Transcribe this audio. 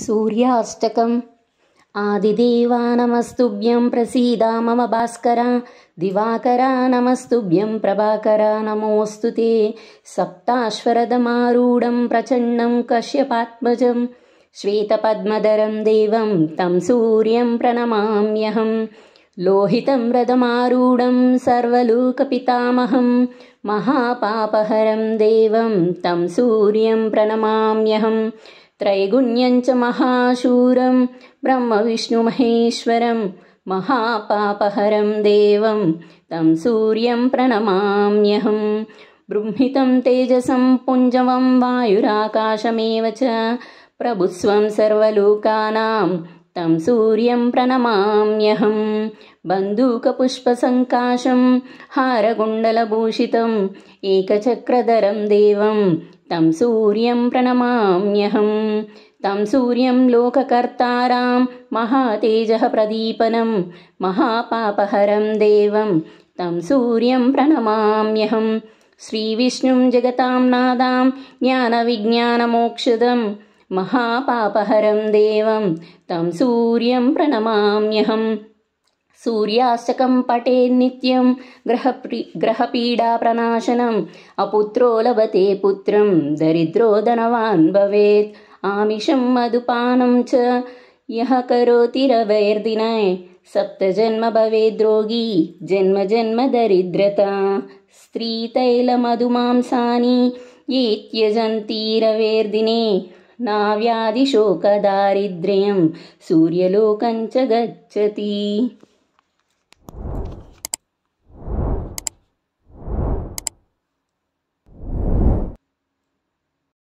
सूर्याष्टकम् आदिदेवा नमस्तुभ्यं प्रसीदा मम भास्करा दिवाकरा नमस्तुभ्यं प्रभाकरा नमोऽस्तु ते सप्ताश्वरदमारूढं प्रचण्डं कश्यपात्मजं श्वेतपद्मधरं देवं तं सूर्यं प्रणमाम्यहं लोहितं रदमारूढं सर्वलोकपितामहं महापापहरं देवं तं सूर्यं प्रणमाम्यहम् त्रैगुण्यम् च महाशूरम् ब्रह्मविष्णुमहेश्वरम् महापापहरं देवं तं सूर्यम् प्रणमाम्यहम् बृंहितम् तेजसम् पुञ्जवम् वायुराकाशमेव च सर्वलोकानाम् तं सूर्यं प्रणमाम्यहं बन्दूकपुष्पसङ्काशं हारगुण्डलभूषितम् एकचक्रधरं देवं तं सूर्यं प्रणमाम्यहं तं सूर्यं लोककर्तारां प्रदीपनं महापापहरं देवं तं सूर्यं प्रणमाम्यहं श्रीविष्णुं जगतां नादां ज्ञानविज्ञानमोक्षदम् महापापहरं देवं तं सूर्यं प्रणमाम्यहम् सूर्याश्चकं पटे नित्यं ग्रहपीडाप्रनाशनम् अपुत्रो लभते पुत्रं दरिद्रो धनवान् भवेत् आमिषं मधुपानं च यः करोति रवेर्दिने सप्तजन्म भवेद्रोगी जन्म जन्म दरिद्रता स्त्रीतैलमधुमांसानि एत्यजन्ति रवेर्दिने नाव्याधिशोक दारिद्र्यम् च गच्छति